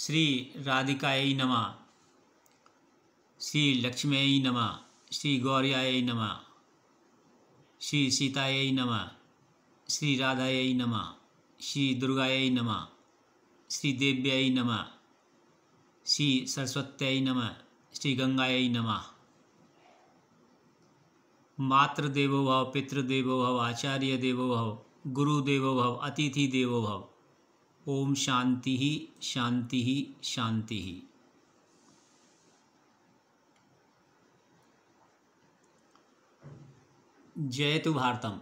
श्री राधिकाय नमा श्री लक्ष्मी नमा श्री गौर्याय नमा श्री सीताय नमा श्री राधाय नमा श्री दुर्गाय नमा श्री देव्याय नमा श्री सरस्वत्याय नमा श्री गंगाय नमा मातृदेवो भव पितृदेवो भव आचार्य देवो भव गुरुदेवो भव अतिथि देवो भव ओम शांति ही शांति ही शांति ही जय तु भारतम